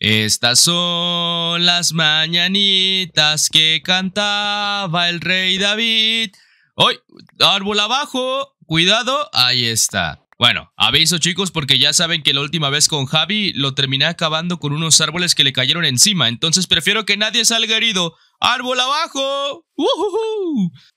Estas son las mañanitas que cantaba el rey David. ¡Ay! Árbol abajo. Cuidado. Ahí está. Bueno, aviso chicos porque ya saben que la última vez con Javi lo terminé acabando con unos árboles que le cayeron encima. Entonces prefiero que nadie salga herido. ¡Árbol abajo!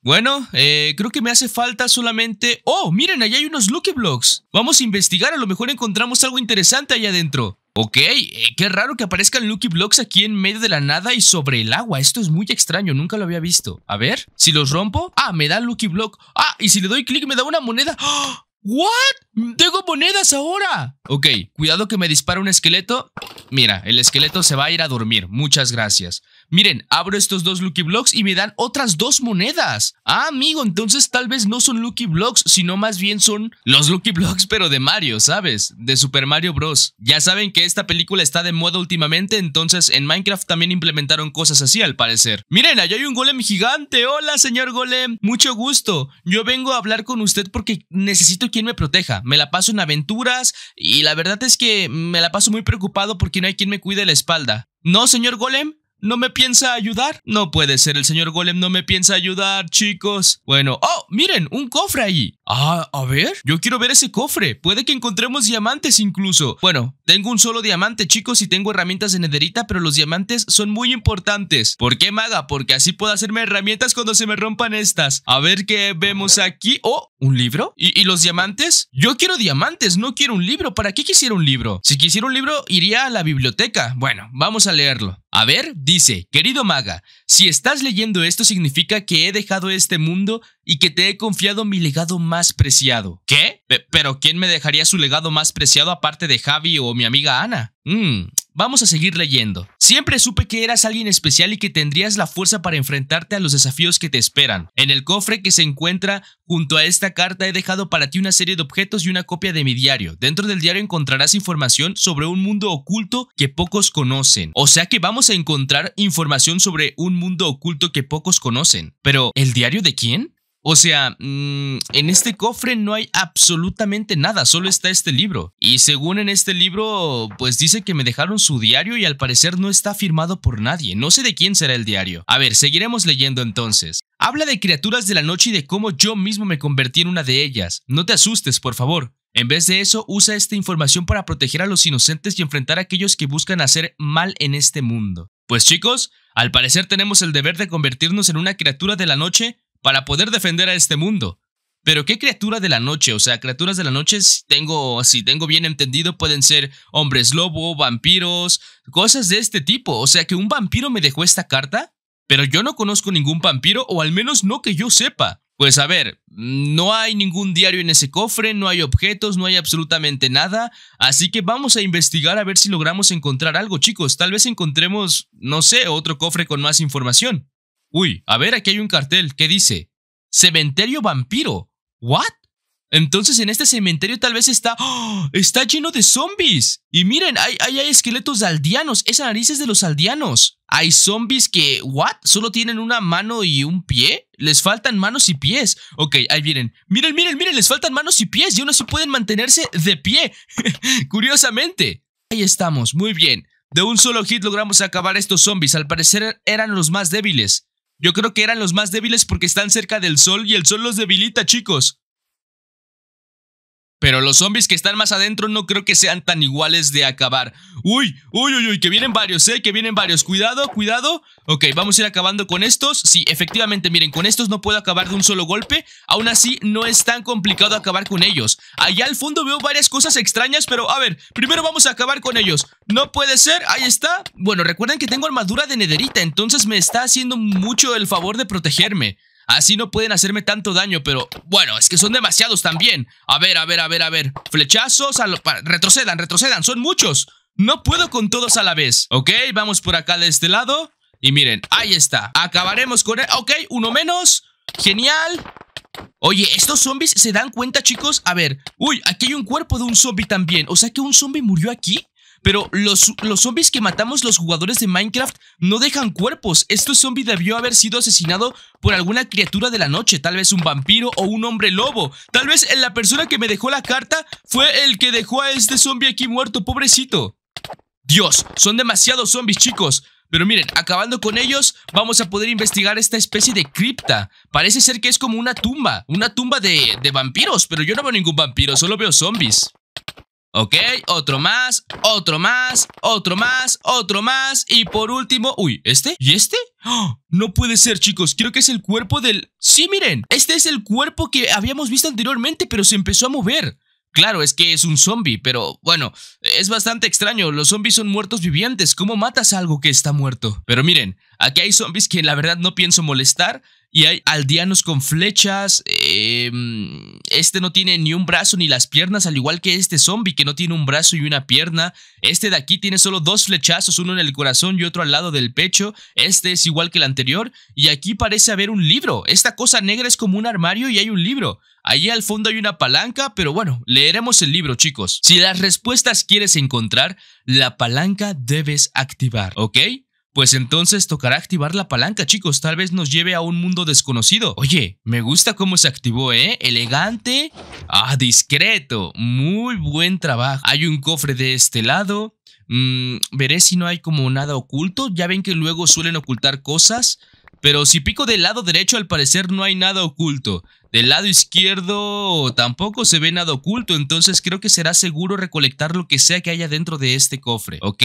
Bueno, eh, creo que me hace falta solamente... ¡Oh, miren! Allá hay unos Lucky Blocks. Vamos a investigar, a lo mejor encontramos algo interesante allá adentro. Ok, eh, qué raro que aparezcan Lucky Blocks aquí en medio de la nada y sobre el agua. Esto es muy extraño, nunca lo había visto. A ver, si los rompo... ¡Ah, me da Lucky Block! ¡Ah, y si le doy clic me da una moneda! ¡Ah! ¿What? ¡Tengo monedas ahora! Ok, cuidado que me dispara un esqueleto. Mira, el esqueleto se va a ir a dormir. Muchas gracias. Miren, abro estos dos Lucky Blocks y me dan otras dos monedas. Ah, amigo, entonces tal vez no son Lucky Blocks, sino más bien son los Lucky Blocks, pero de Mario, ¿sabes? De Super Mario Bros. Ya saben que esta película está de moda últimamente, entonces en Minecraft también implementaron cosas así al parecer. Miren, allá hay un golem gigante. Hola, señor golem. Mucho gusto. Yo vengo a hablar con usted porque necesito quien me proteja. Me la paso en aventuras y la verdad es que me la paso muy preocupado porque no hay quien me cuide la espalda. No, señor golem, no me piensa ayudar. No puede ser, el señor Golem no me piensa ayudar, chicos. Bueno, oh, miren, un cofre ahí. Ah, a ver, yo quiero ver ese cofre. Puede que encontremos diamantes incluso. Bueno, tengo un solo diamante, chicos, y tengo herramientas de nederita, pero los diamantes son muy importantes. ¿Por qué, maga? Porque así puedo hacerme herramientas cuando se me rompan estas. A ver qué vemos aquí. Oh, ¿un libro? ¿Y, los diamantes? Yo quiero diamantes, no quiero un libro. ¿Para qué quisiera un libro? Si quisiera un libro, iría a la biblioteca. Bueno, vamos a leerlo. A ver, dice, querido maga, si estás leyendo esto significa que he dejado este mundo y que te he confiado mi legado más preciado. ¿Qué? ¿Pero quién me dejaría su legado más preciado aparte de Javi o mi amiga Ana? Mmm, Vamos a seguir leyendo. Siempre supe que eras alguien especial y que tendrías la fuerza para enfrentarte a los desafíos que te esperan. En el cofre que se encuentra junto a esta carta he dejado para ti una serie de objetos y una copia de mi diario. Dentro del diario encontrarás información sobre un mundo oculto que pocos conocen. O sea que vamos a encontrar información sobre un mundo oculto que pocos conocen. Pero, ¿el diario de quién? O sea, mm, en este cofre no hay absolutamente nada, solo está este libro. Y según en este libro, pues dice que me dejaron su diario y al parecer no está firmado por nadie. No sé de quién será el diario. A ver, seguiremos leyendo entonces. Habla de criaturas de la noche y de cómo yo mismo me convertí en una de ellas. No te asustes, por favor. En vez de eso, usa esta información para proteger a los inocentes y enfrentar a aquellos que buscan hacer mal en este mundo. Pues chicos, al parecer tenemos el deber de convertirnos en una criatura de la noche para poder defender a este mundo. Pero qué criatura de la noche, o sea, criaturas de la noche, si tengo, si tengo bien entendido, pueden ser hombres lobo, vampiros, cosas de este tipo. O sea, que un vampiro me dejó esta carta, pero yo no conozco ningún vampiro, o al menos no que yo sepa. Pues a ver, no hay ningún diario en ese cofre, no hay objetos, no hay absolutamente nada, así que vamos a investigar a ver si logramos encontrar algo, chicos. Tal vez encontremos, no sé, otro cofre con más información. Uy, a ver, aquí hay un cartel que dice Cementerio Vampiro. ¿What? Entonces en este cementerio tal vez está... ¡oh! Está lleno de zombies. Y miren, hay, hay, esqueletos de aldeanos. Esas narices de los aldeanos. Hay zombies que... ¿What? ¿Solo tienen una mano y un pie? Les faltan manos y pies. Ok, ahí vienen. Miren, miren, miren, les faltan manos y pies. Y no se pueden mantenerse de pie. Curiosamente. Ahí estamos, muy bien. De un solo hit logramos acabar estos zombies. Al parecer eran los más débiles. Yo creo que eran los más débiles porque están cerca del sol y el sol los debilita, chicos. Pero los zombies que están más adentro no creo que sean tan iguales de acabar. Uy, uy, uy, uy, que vienen varios, eh, que vienen varios. Cuidado, cuidado. Ok, vamos a ir acabando con estos. Sí, efectivamente, miren, con estos no puedo acabar de un solo golpe. Aún así, no es tan complicado acabar con ellos. Allá al fondo veo varias cosas extrañas, pero a ver, primero vamos a acabar con ellos. No puede ser, ahí está. Bueno, recuerden que tengo armadura de nederita, entonces me está haciendo mucho el favor de protegerme. Así no pueden hacerme tanto daño, pero bueno, es que son demasiados también. A ver, a ver, a ver, a ver. Flechazos, retrocedan, retrocedan, son muchos. No puedo con todos a la vez. Ok, vamos por acá de este lado. Y miren, ahí está. Acabaremos con él. E, ok, uno menos. Genial. Oye, ¿estos zombies se dan cuenta, chicos? A ver. Uy, aquí hay un cuerpo de un zombie también. O sea que un zombie murió aquí. Pero los, los zombies que matamos los jugadores de Minecraft no dejan cuerpos. Este zombie debió haber sido asesinado por alguna criatura de la noche, tal vez un vampiro o un hombre lobo. Tal vez la persona que me dejó la carta fue el que dejó a este zombie aquí muerto, pobrecito. Dios, son demasiados zombies, chicos. Pero miren, acabando con ellos, vamos a poder investigar esta especie de cripta. Parece ser que es como una tumba, una tumba de, de vampiros, pero yo no veo ningún vampiro, solo veo zombies. Ok, otro más, otro más, otro más, otro más Y por último, uy, ¿este? ¿Y este? y ¡Oh! este No puede ser, chicos, creo que es el cuerpo del... Sí, miren, este es el cuerpo que habíamos visto anteriormente, pero se empezó a mover Claro, es que es un zombie, pero bueno, es bastante extraño. Los zombies son muertos vivientes. ¿Cómo matas a algo que está muerto? Pero miren, Aquí hay zombies que la verdad no pienso molestar. Y hay aldeanos con flechas. Em, este no tiene ni un brazo ni las piernas, al igual que este zombie que no tiene un brazo y una pierna. Este de aquí tiene solo dos flechazos, uno en el corazón y otro al lado del pecho. Este es igual que el anterior. Y aquí parece haber un libro. Esta cosa negra es como un armario y hay un libro. Allí al fondo hay una palanca, pero bueno, leeremos el libro, chicos. Si las respuestas quieres encontrar, la palanca debes activar, ¿ok? Pues entonces tocará activar la palanca, chicos. Tal vez nos lleve a un mundo desconocido. Oye, me gusta cómo se activó, ¿eh? Elegante. Ah, discreto. Muy buen trabajo. Hay un cofre de este lado. Mm, veré si no hay como nada oculto. Ya ven que luego suelen ocultar cosas. Pero si pico del lado derecho, al parecer no hay nada oculto. Del lado izquierdo tampoco se ve nada oculto, entonces creo que será seguro recolectar lo que sea que haya dentro de este cofre, ¿ok?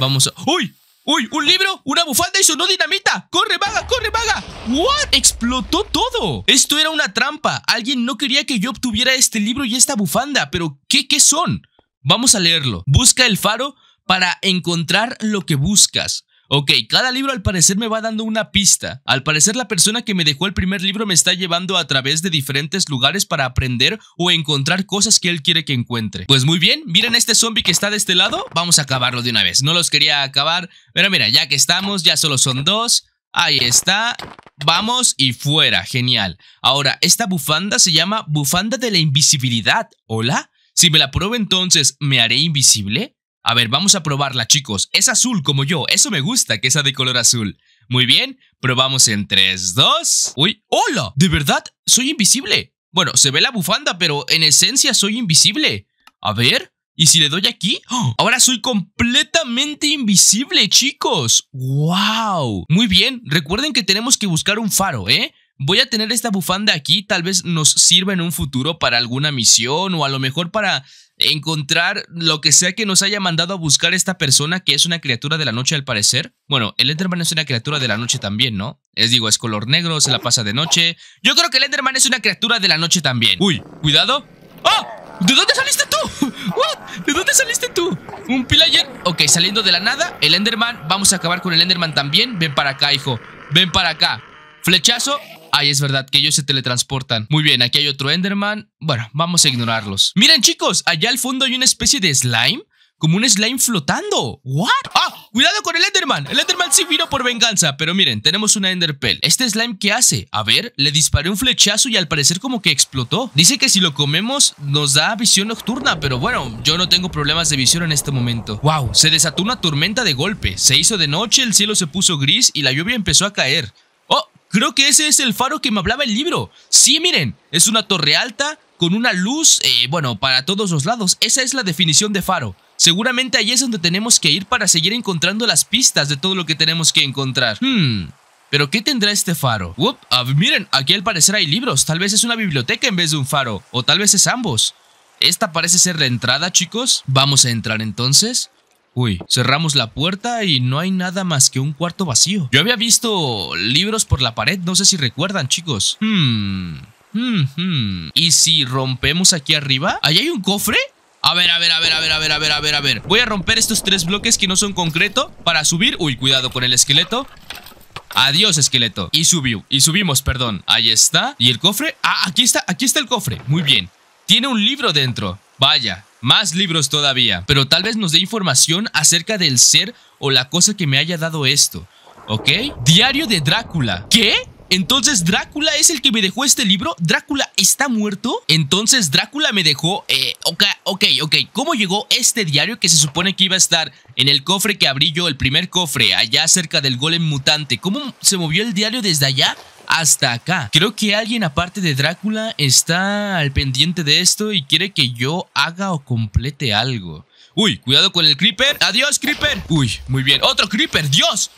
Vamos a... ¡Uy! ¡Uy! ¿Un libro? ¿Una bufanda y sonó dinamita? ¡Corre, vaga! ¡Corre, vaga! ¿What? ¡Explotó todo! Esto era una trampa. Alguien no quería que yo obtuviera este libro y esta bufanda. ¿Pero qué, qué son? Vamos a leerlo. Busca el faro para encontrar lo que buscas. Ok, cada libro al parecer me va dando una pista. Al parecer la persona que me dejó el primer libro me está llevando a través de diferentes lugares para aprender o encontrar cosas que él quiere que encuentre. Pues muy bien, miren este zombie que está de este lado, vamos a acabarlo de una vez. No los quería acabar, pero mira, ya que estamos, ya solo son dos. Ahí está, vamos y fuera, genial. Ahora, esta bufanda se llama bufanda de la invisibilidad, ¿hola? Si me la pruebo entonces, ¿me haré invisible? A ver, vamos a probarla, chicos. Es azul como yo. Eso me gusta, que sea de color azul. Muy bien, probamos en 3, 2... ¡Uy! ¡Hola! ¿De verdad? Soy invisible. Bueno, se ve la bufanda, pero en esencia soy invisible. A ver... ¿Y si le doy aquí? ¡Oh! Ahora soy completamente invisible, chicos. ¡Wow! Muy bien, recuerden que tenemos que buscar un faro, ¿eh? Voy a tener esta bufanda aquí, tal vez nos sirva en un futuro para alguna misión o a lo mejor para encontrar lo que sea que nos haya mandado a buscar esta persona, que es una criatura de la noche al parecer. Bueno, el Enderman es una criatura de la noche también, ¿no? Es digo, es color negro, se la pasa de noche. Yo creo que el Enderman es una criatura de la noche también. Uy, cuidado. ah ¿De dónde saliste tú? ¿De dónde saliste tú? ¿Un pillager? Ok, saliendo de la nada, el Enderman. Vamos a acabar con el Enderman también. Ven para acá, hijo. Ven para acá. Flechazo. Ay, es verdad que ellos se teletransportan. Muy bien, aquí hay otro Enderman. Bueno, vamos a ignorarlos. Miren, chicos, allá al fondo hay una especie de slime. Como un slime flotando. ¿What? ¡Ah! ¡Cuidado con el Enderman! El Enderman sí vino por venganza. Pero miren, tenemos una Enderpel. ¿Este slime qué hace? A ver, le disparé un flechazo y al parecer como que explotó. Dice que si lo comemos nos da visión nocturna. Pero bueno, yo no tengo problemas de visión en este momento. ¡Wow! Se desató una tormenta de golpe. Se hizo de noche, el cielo se puso gris y la lluvia empezó a caer. ¡Oh! Creo que ese es el faro que me hablaba el libro. Sí, miren, es una torre alta con una luz, eh, bueno, para todos los lados. Esa es la definición de faro. Seguramente ahí es donde tenemos que ir para seguir encontrando las pistas de todo lo que tenemos que encontrar. Hmm. ¿Pero qué tendrá este faro? miren, aquí al parecer hay libros. Tal vez es una biblioteca en vez de un faro. O tal vez es ambos. Esta parece ser la entrada, chicos. Vamos a entrar entonces. Uy, cerramos la puerta y no hay nada más que un cuarto vacío. Yo había visto libros por la pared, no sé si recuerdan, chicos. Hmm, hmm. Hmm, ¿Y si rompemos aquí arriba? ¿Ahí hay un cofre? A ver, a ver, a ver, a ver, a ver, a ver, a ver, a ver. Voy a romper estos tres bloques que no son concreto para subir. Uy, cuidado con el esqueleto. Adiós, esqueleto. Y subió. Y subimos, perdón. Ahí está. ¿Y el cofre? Ah, aquí está, aquí está el cofre. Muy bien. Tiene un libro dentro. Vaya, más libros todavía, pero tal vez nos dé información acerca del ser o la cosa que me haya dado esto. ¿Ok? Diario de Drácula. ¿Qué? Entonces, ¿Drácula es el que me dejó este libro? ¿Drácula está muerto? Entonces, Drácula me dejó... Eh, ok, ok, ok. ¿Cómo llegó este diario que se supone que iba a estar en el cofre que abrí yo, el primer cofre, allá cerca del golem mutante? ¿Cómo se movió el diario desde allá hasta acá. Creo que alguien aparte de Drácula está al pendiente de esto y quiere que yo haga o complete algo. Uy, cuidado con el creeper. Adiós, creeper. Uy, muy bien. Otro creeper. Dios.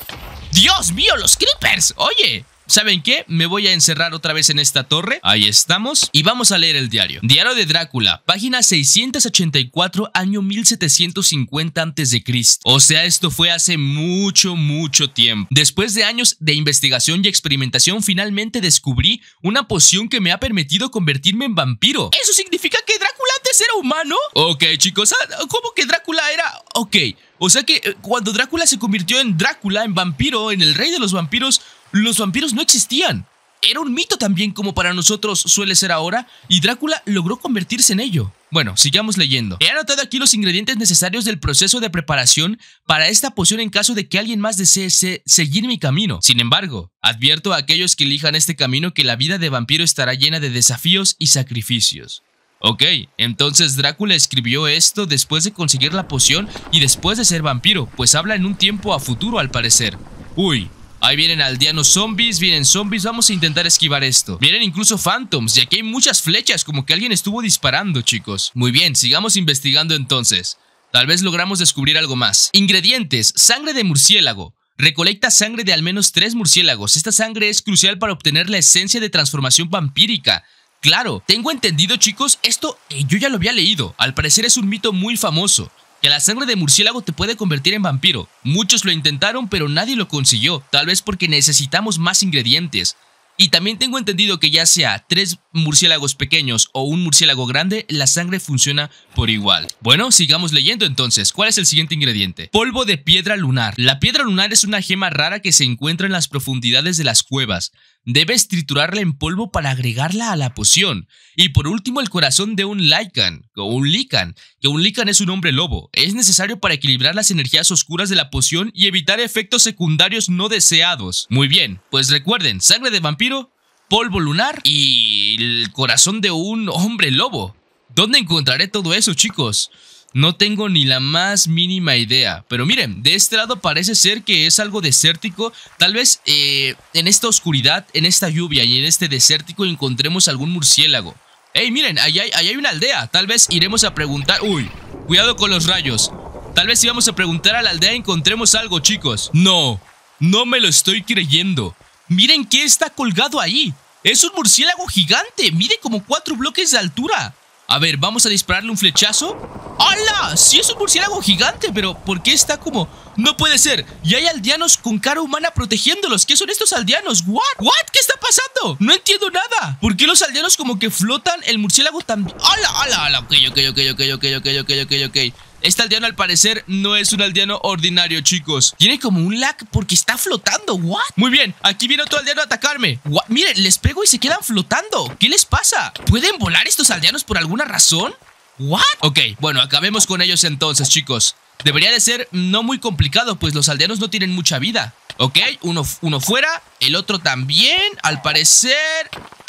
Dios mío, los creepers. Oye, ¿Saben qué? Me voy a encerrar otra vez en esta torre. Ahí estamos. Y vamos a leer el diario. Diario de Drácula, página 684, año 1750 a.C. O sea, esto fue hace mucho, mucho tiempo. Después de años de investigación y experimentación, finalmente descubrí una poción que me ha permitido convertirme en vampiro. ¿Eso significa que Drácula antes era humano? Ok, chicos, ah, ¿cómo que Drácula era...? Ok... O sea que eh, cuando Drácula se convirtió en Drácula, en vampiro, en el rey de los vampiros, los vampiros no existían. Era un mito también como para nosotros suele ser ahora, y Drácula logró convertirse en ello. Bueno, sigamos leyendo. He anotado aquí los ingredientes necesarios del proceso de preparación para esta poción en caso de que alguien más desee seguir mi camino. Sin embargo, advierto a aquellos que elijan este camino que la vida de vampiro estará llena de desafíos y sacrificios. Ok, entonces Drácula escribió esto después de conseguir la poción y después de ser vampiro, pues habla en un tiempo a futuro al parecer. Uy, Ahí vienen aldeanos zombies, vienen zombies, vamos a intentar esquivar esto. Vienen incluso phantoms y aquí hay muchas flechas, como que alguien estuvo disparando, chicos. Muy bien, sigamos investigando entonces. Tal vez logramos descubrir algo más. Ingredientes, sangre de murciélago. Recolecta sangre de al menos tres murciélagos. Esta sangre es crucial para obtener la esencia de transformación vampírica. Claro, tengo entendido chicos, esto eh, yo ya lo había leído. Al parecer es un mito muy famoso que la sangre de murciélago te puede convertir en vampiro. Muchos lo intentaron, pero nadie lo consiguió, tal vez porque necesitamos más ingredientes. Y también tengo entendido que ya sea tres murciélagos pequeños o un murciélago grande, la sangre funciona por igual. Bueno, sigamos leyendo entonces. ¿Cuál es el siguiente ingrediente? Polvo de piedra lunar. La piedra lunar es una gema rara que se encuentra en las profundidades de las cuevas. Debes triturarla en polvo para agregarla a la poción. Y por último, el corazón de un Lycan, o un Lycan, que un Lycan es un hombre lobo. Es necesario para equilibrar las energías oscuras de la poción y evitar efectos secundarios no deseados. Muy bien, pues recuerden, sangre de vampiro, polvo lunar y el corazón de un hombre lobo. ¿Dónde encontraré todo eso, chicos? No tengo ni la más mínima idea. Pero miren, de este lado parece ser que es algo desértico. Tal vez eh, en esta oscuridad, en esta lluvia y en este desértico encontremos algún murciélago. Ey, miren, allá hay, una aldea. Tal vez iremos a preguntar... Uy, cuidado con los rayos. Tal vez íbamos a preguntar a la aldea encontremos algo, chicos. No, no me lo estoy creyendo. Miren qué está colgado ahí. Es un murciélago gigante. Mide como cuatro bloques de altura. A ver, vamos a dispararle un flechazo. ¡Hala! Sí es un murciélago gigante, pero ¿por qué está como...? No puede ser. Y hay aldeanos con cara humana protegiéndolos. ¿Qué son estos aldeanos? ¿What? ¿What? ¿Qué está pasando? No entiendo nada. ¿Por qué los aldeanos como que flotan el murciélago también? ¡Hala, hala, hala! Ok, ok, ok, ok, ok, ok, ok, ok, ok. Este aldeano al parecer no es un aldeano ordinario, chicos. Tiene como un lag porque está flotando. ¿What? Muy bien, aquí viene otro aldeano a atacarme. Miren, les pego y se quedan flotando. ¿Qué les pasa? ¿Pueden volar estos aldeanos por alguna razón? ¿What? Ok, bueno, acabemos con ellos entonces, chicos. Debería de ser no muy complicado, pues los aldeanos no tienen mucha vida. Ok, uno, uno fuera, el otro también, al parecer...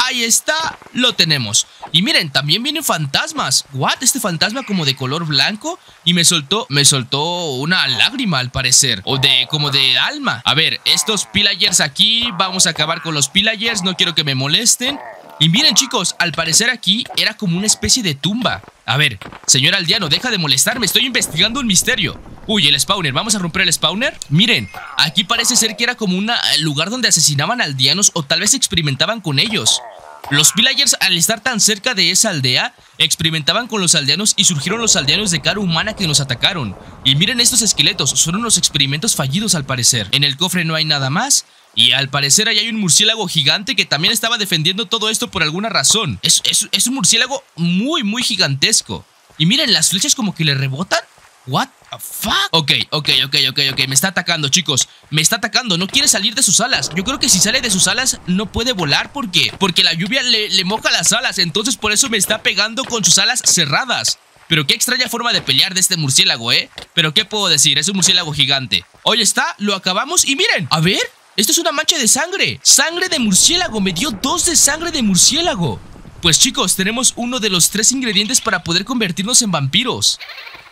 Ahí está, lo tenemos. Y miren, también vienen fantasmas. ¿What? Este fantasma como de color blanco. Y me soltó, me soltó una lágrima al parecer. O de, como de alma. A ver, estos pillagers aquí. Vamos a acabar con los pillagers. No quiero que me molesten. Y miren chicos, al parecer aquí era como una especie de tumba. A ver, señor aldeano, deja de molestarme, estoy investigando un misterio. Uy, el spawner, vamos a romper el spawner Miren, aquí parece ser que era como un eh, lugar donde asesinaban aldeanos o tal vez experimentaban con ellos los pillagers, al estar tan cerca de esa aldea experimentaban con los aldeanos y surgieron los aldeanos de cara humana que nos atacaron. Y miren estos esqueletos, son unos experimentos fallidos al parecer. En el cofre no hay nada más, y al parecer ahí hay un murciélago gigante que también estaba defendiendo todo esto por alguna razón. Es, un murciélago muy, muy gigantesco. Y miren, las flechas como que le rebotan. What the fuck? Ok, ok, ok, ok, ok. Me está atacando, chicos. Me está atacando. No quiere salir de sus alas. Yo creo que si sale de sus alas no puede volar. ¿Por qué? Porque la lluvia le, le moja las alas. Entonces por eso me está pegando con sus alas cerradas. Pero qué extraña forma de pelear de este murciélago, ¿eh? Pero qué puedo decir, es un murciélago gigante. Hoy está, lo acabamos y miren, a ver, esto es una mancha de sangre. Sangre de murciélago. Me dio dos de sangre de murciélago. Pues chicos, tenemos uno de los tres ingredientes para poder convertirnos en vampiros.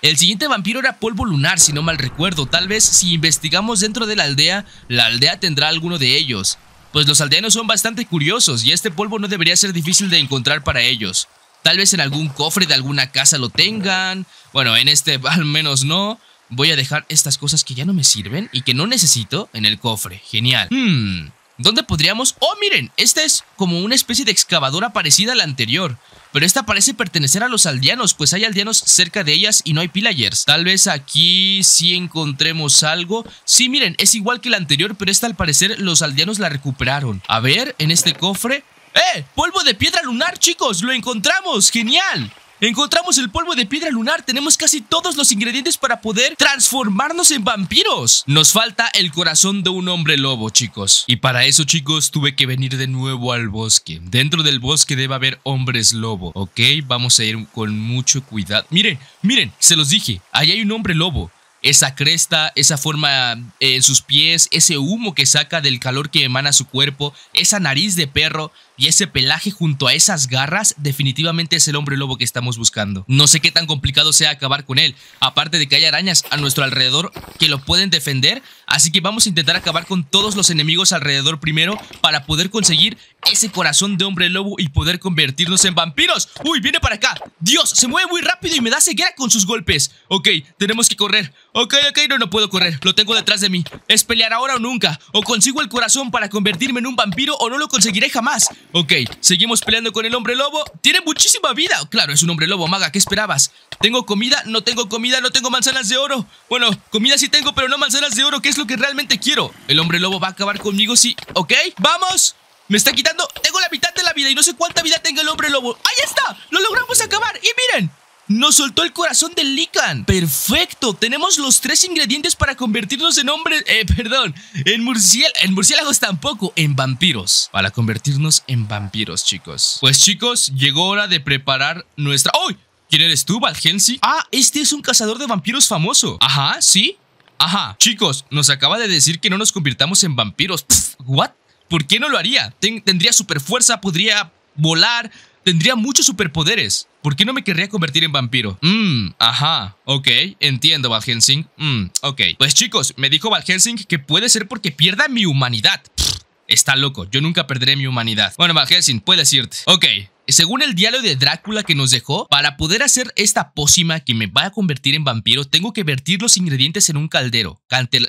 El siguiente vampiro era polvo lunar, si no mal recuerdo. Tal vez si investigamos dentro de la aldea, la aldea tendrá alguno de ellos. Pues los aldeanos son bastante curiosos y este polvo no debería ser difícil de encontrar para ellos. Tal vez en algún cofre de alguna casa lo tengan. Bueno, en este al menos no. Voy a dejar estas cosas que ya no me sirven y que no necesito en el cofre. Genial. Hmm. ¿Dónde podríamos...? ¡Oh, miren! Esta es como una especie de excavadora parecida a la anterior. Pero esta parece pertenecer a los aldeanos, pues hay aldeanos cerca de ellas y no hay pillagers. Tal vez aquí sí encontremos algo. Sí, miren, es igual que la anterior, pero esta al parecer los aldeanos la recuperaron. A ver, en este cofre... ¡Eh! ¡Polvo de piedra lunar, chicos! ¡Lo encontramos! ¡Genial! Encontramos el polvo de piedra lunar, tenemos casi todos los ingredientes para poder transformarnos en vampiros. Nos falta el corazón de un hombre lobo, chicos. Y para eso, chicos, tuve que venir de nuevo al bosque. Dentro del bosque debe haber hombres lobo, ¿ok? Vamos a ir con mucho cuidado. Miren, miren, se los dije, ahí hay un hombre lobo esa cresta, esa forma en eh, sus pies, ese humo que saca del calor que emana su cuerpo, esa nariz de perro. Y ese pelaje junto a esas garras definitivamente es el hombre lobo que estamos buscando. No sé qué tan complicado sea acabar con él, aparte de que hay arañas a nuestro alrededor que lo pueden defender, así que vamos a intentar acabar con todos los enemigos alrededor primero para poder conseguir ese corazón de hombre lobo y poder convertirnos en vampiros. ¡Uy, viene para acá! ¡Dios, se mueve muy rápido y me da ceguera con sus golpes! Ok, tenemos que correr. Ok, ok, no, no puedo correr, lo tengo detrás de mí. Es pelear ahora o nunca, o consigo el corazón para convertirme en un vampiro o no lo conseguiré jamás. Ok, seguimos peleando con el hombre lobo. Tiene muchísima vida. Claro, es un hombre lobo, maga. ¿Qué esperabas? ¿Tengo comida? No tengo comida, no tengo manzanas de oro. Bueno, comida sí tengo, pero no manzanas de oro, ¿qué es lo que realmente quiero. El hombre lobo va a acabar conmigo, sí. ¿Ok? ¡Vamos! Me está quitando. Tengo la mitad de la vida y no sé cuánta vida tenga el hombre lobo. ¡Ahí está! ¡Lo logramos acabar! ¡Y miren! Nos soltó el corazón del Lican. Perfecto. Tenemos los tres ingredientes para convertirnos en hombres. Eh, perdón. En, murciel en murciélagos tampoco. En vampiros. Para convertirnos en vampiros, chicos. Pues chicos, llegó hora de preparar nuestra. ¡Uy! ¿Quién eres tú, Valgensi? Ah, este es un cazador de vampiros famoso. Ajá, sí. Ajá. Chicos, nos acaba de decir que no nos convirtamos en vampiros. ¿What? ¿Por qué no lo haría? tendría super fuerza, podría volar, Tendría muchos superpoderes. ¿Por qué no me querría convertir en vampiro? Mmm, ajá, ok, entiendo, Val Mmm, ok. Pues chicos, me dijo Val que puede ser porque pierda mi humanidad. está loco, yo nunca perderé mi humanidad. Bueno, Val puedes irte. Ok, según el diálogo de Drácula que nos dejó, para poder hacer esta pócima que me va a convertir en vampiro, tengo que vertir los ingredientes en un caldero,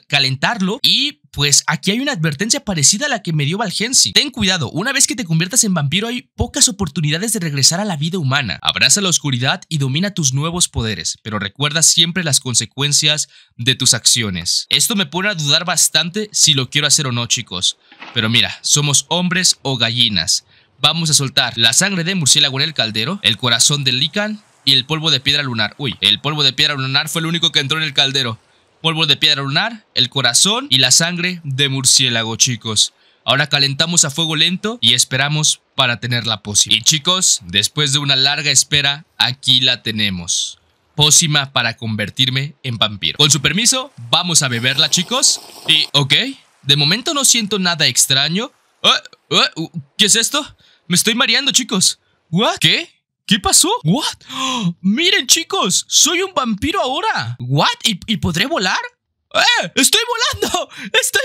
calentarlo y pues aquí hay una advertencia parecida a la que me dio Valgensi. Ten cuidado, una vez que te conviertas en vampiro hay pocas oportunidades de regresar a la vida humana. Abraza la oscuridad y domina tus nuevos poderes, pero recuerda siempre las consecuencias de tus acciones. Esto me pone a dudar bastante si lo quiero hacer o no, chicos. Pero mira, somos hombres o gallinas. Vamos a soltar la sangre de murciélago en el caldero, el corazón del lican y el polvo de piedra lunar. Uy, el polvo de piedra lunar fue el único que entró en el caldero polvo de piedra lunar, el corazón y la sangre de murciélago, chicos. Ahora calentamos a fuego lento y esperamos para tener la pócima. Y chicos, después de una larga espera, aquí la tenemos. Pócima para convertirme en vampiro. Con su permiso, vamos a beberla, chicos. Y, ok, de momento no siento nada extraño. Ah, ah, uh, ¿Qué es esto? Me estoy mareando, chicos. ¿Qué? ¿Qué pasó? ¿What? ¡Miren, chicos! ¡Soy un vampiro ahora! ¿What? ¿Y, podré volar? ¡Eh! ¡Estoy volando! ¡Estoy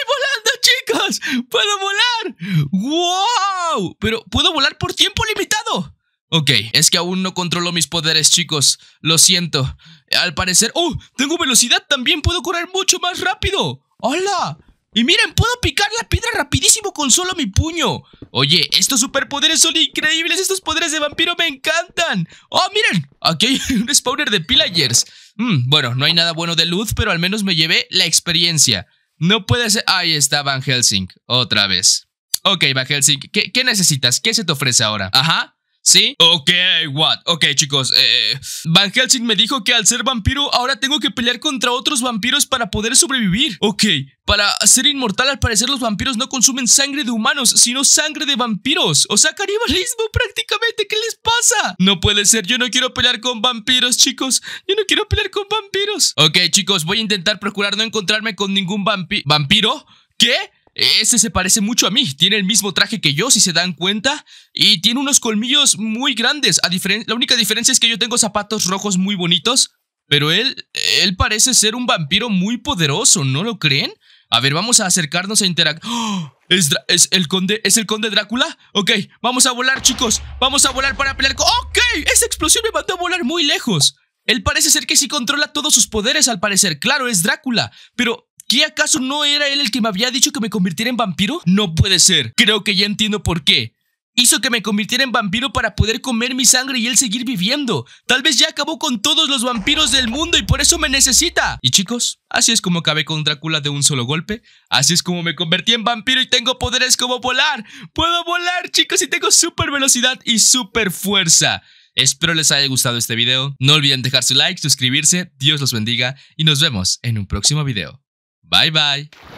volando, chicos! ¡Puedo volar! ¡Wow! Pero puedo volar por tiempo limitado. Ok, es que aún no controlo mis poderes, chicos. Lo siento. Al parecer... ¡Oh! ¡Tengo velocidad! ¡También puedo correr mucho más rápido! ¡Hola! Y miren, puedo picar la piedra rapidísimo con solo mi puño. Oye, estos superpoderes son increíbles. Estos poderes de vampiro me encantan. Oh, miren, aquí hay un spawner de pillagers. Mm, bueno, no hay nada bueno de luz, pero al menos me llevé la experiencia. No puede ser... Ahí está Van Helsing, otra vez. Ok, Van Helsing, qué necesitas? ¿Qué se te ofrece ahora? Ajá. ¿Sí? Ok, what? Ok, chicos. Eh, Van Helsing me dijo que al ser vampiro ahora tengo que pelear contra otros vampiros para poder sobrevivir. Ok, para ser inmortal al parecer los vampiros no consumen sangre de humanos, sino sangre de vampiros. O sea, canibalismo prácticamente. ¿Qué les pasa? No puede ser, yo no quiero pelear con vampiros, chicos. Yo no quiero pelear con vampiros. Ok, chicos, voy a intentar procurar no encontrarme con ningún vampi vampiro. ¿Qué? Ese se parece mucho a mí, tiene el mismo traje que yo, si se dan cuenta, y tiene unos colmillos muy grandes. la única diferencia es que yo tengo zapatos rojos muy bonitos, pero él, él parece ser un vampiro muy poderoso, ¿no lo creen? A ver, vamos a acercarnos a interactuar. ¡Oh! ¿Es, el conde? ¿Es el conde Drácula? Ok, vamos a volar, chicos. Vamos a volar para pelear con... ¡Ok! Esa explosión me mandó a volar muy lejos. Él parece ser que sí controla todos sus poderes, al parecer. Claro, es Drácula. Pero ¿Qué acaso no era él el que me había dicho que me convirtiera en vampiro? No puede ser. Creo que ya entiendo por qué. Hizo que me convirtiera en vampiro para poder comer mi sangre y él seguir viviendo. Tal vez ya acabó con todos los vampiros del mundo y por eso me necesita. Y chicos, así es como acabé con Drácula de un solo golpe. Así es como me convertí en vampiro y tengo poderes como volar. Puedo volar, chicos, y tengo súper velocidad y súper fuerza. Espero les haya gustado este video. No olviden dejar su like, suscribirse. Dios los bendiga y nos vemos en un próximo video. Bye bye.